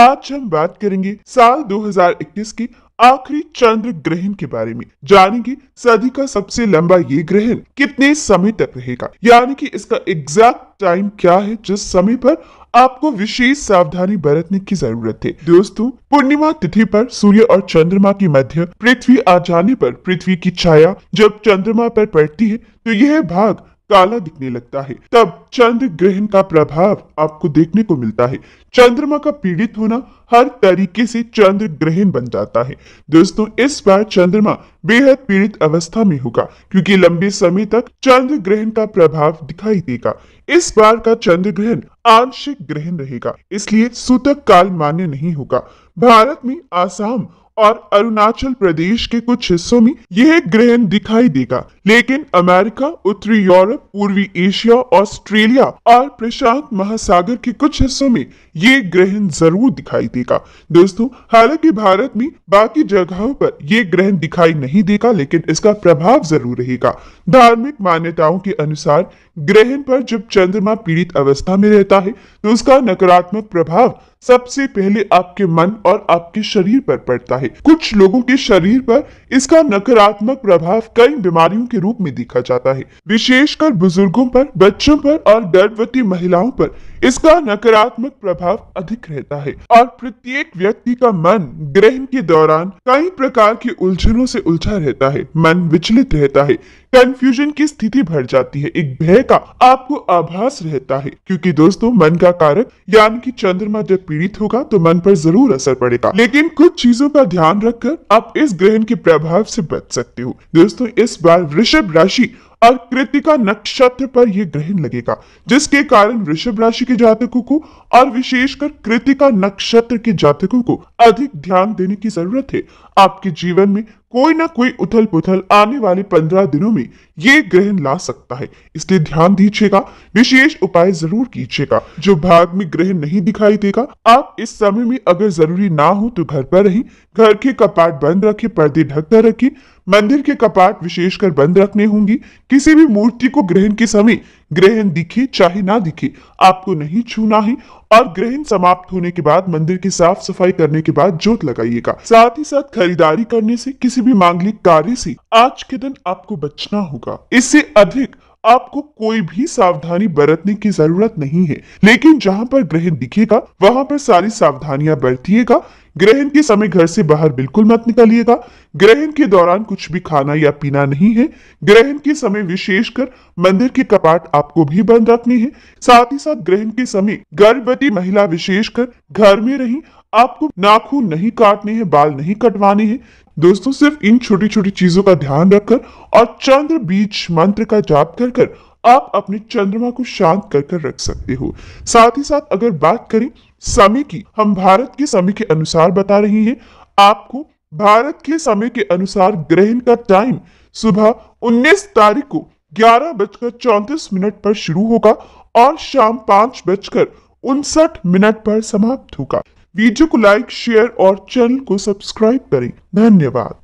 आज हम बात करेंगे साल 2021 की आखिरी चंद्र ग्रहण के बारे में जानेंगे सदी का सबसे लंबा ये ग्रहण कितने समय तक रहेगा यानी कि इसका एग्जैक्ट टाइम क्या है जिस समय पर आपको विशेष सावधानी बरतने की जरूरत है दोस्तों पूर्णिमा तिथि पर सूर्य और चंद्रमा के मध्य पृथ्वी आ जाने पर पृथ्वी की छाया जब चंद्रमा पर पड़ती है तो यह भाग काला दिखने लगता है तब चंद्र ग्रहण का प्रभाव आपको देखने को मिलता है चंद्रमा का पीड़ित होना हर तरीके से चंद्र ग्रहण बन जाता है दोस्तों इस बार चंद्रमा बेहद पीड़ित अवस्था में होगा क्योंकि लंबे समय तक चंद्र ग्रहण का प्रभाव दिखाई देगा इस बार का चंद्र ग्रहण आंशिक ग्रहण रहेगा इसलिए सूतक काल मान्य नहीं होगा भारत में आसाम और अरुणाचल प्रदेश के कुछ हिस्सों में यह ग्रहण दिखाई देगा लेकिन अमेरिका उत्तरी यूरोप पूर्वी एशिया ऑस्ट्रेलिया और प्रशांत महासागर के कुछ हिस्सों में ये ग्रहण जरूर दिखाई देगा दोस्तों हालांकि भारत में बाकी जगहों पर यह ग्रहण दिखाई नहीं देगा लेकिन इसका प्रभाव जरूर रहेगा धार्मिक मान्यताओं के अनुसार ग्रहण पर जब चंद्रमा पीड़ित अवस्था में रहता है तो उसका नकारात्मक प्रभाव सबसे पहले आपके मन और आपके शरीर पर पड़ता है कुछ लोगों के शरीर पर इसका नकारात्मक प्रभाव कई बीमारियों के रूप में देखा जाता है विशेषकर बुजुर्गों पर बच्चों पर और गर्भवती महिलाओं पर इसका नकारात्मक प्रभाव अधिक रहता है और प्रत्येक व्यक्ति का मन ग्रहण के दौरान कई प्रकार की उलझनों से उलझा रहता है मन विचलित रहता है कंफ्यूजन की स्थिति भर जाती है एक भय का आपको आभास रहता है क्योंकि दोस्तों मन का कारक यानी कि चंद्रमा जब पीड़ित होगा तो मन पर जरूर असर पड़ेगा लेकिन कुछ चीजों का ध्यान रखकर आप इस ग्रहण के प्रभाव से बच सकते हो दोस्तों इस बार वृषभ राशि और कृतिका नक्षत्र पर यह ग्रहण लगेगा जिसके कारण वृषभ राशि के जातकों को और विशेषकर कृतिका नक्षत्र के जातकों को अधिक ध्यान देने की जरूरत है आपके जीवन में कोई ना कोई उथल पुथल आने वाले पंद्रह दिनों में ये ग्रहण ला सकता है इसलिए ध्यान दीजिएगा विशेष उपाय जरूर कीजिएगा जो भाग में ग्रहण नहीं दिखाई देगा आप इस समय में अगर जरूरी ना हो तो घर पर रहें घर के कपाट बंद रखे पर्दे ढकता रखें मंदिर के कपाट विशेषकर बंद रखने होंगे किसी भी मूर्ति को ग्रहण के समय ग्रहण दिखे चाहे ना दिखे आपको नहीं छूना है और ग्रहण समाप्त होने के बाद मंदिर की साफ सफाई करने के बाद जोत लगाइएगा साथ ही साथ खरीदारी करने से किसी भी मांगलिक कार्य से आज के दिन आपको बचना होगा इससे अधिक आपको कोई भी सावधानी बरतने की जरूरत नहीं है लेकिन जहां पर ग्रहण दिखेगा वहां पर सारी सावधानियां बरतिएगा ग्रहण के समय घर से बाहर बिल्कुल मत निकालिएगा ग्रहण के दौरान कुछ भी खाना या पीना नहीं है ग्रहण के समय विशेषकर मंदिर के कपाट आपको भी बंद रखने हैं साथ ही साथ ग्रहण के समय गर्भवती महिला विशेषकर घर में रही आपको नाखून नहीं काटने हैं बाल नहीं कटवाने हैं दोस्तों सिर्फ इन छोटी छोटी चीजों का ध्यान रखकर और चंद्र बीज मंत्र का जाप कर कर आप अपने चंद्रमा को शांत कर कर रख सकते हो साथ ही साथ अगर बात करें समय की हम भारत के समय के अनुसार बता रहे हैं आपको भारत के समय के अनुसार ग्रहण का टाइम सुबह 19 तारीख को ग्यारह बजकर चौतीस मिनट पर शुरू होगा और शाम पांच बजकर उनसठ मिनट पर समाप्त होगा वीडियो को लाइक शेयर और चैनल को सब्सक्राइब करें धन्यवाद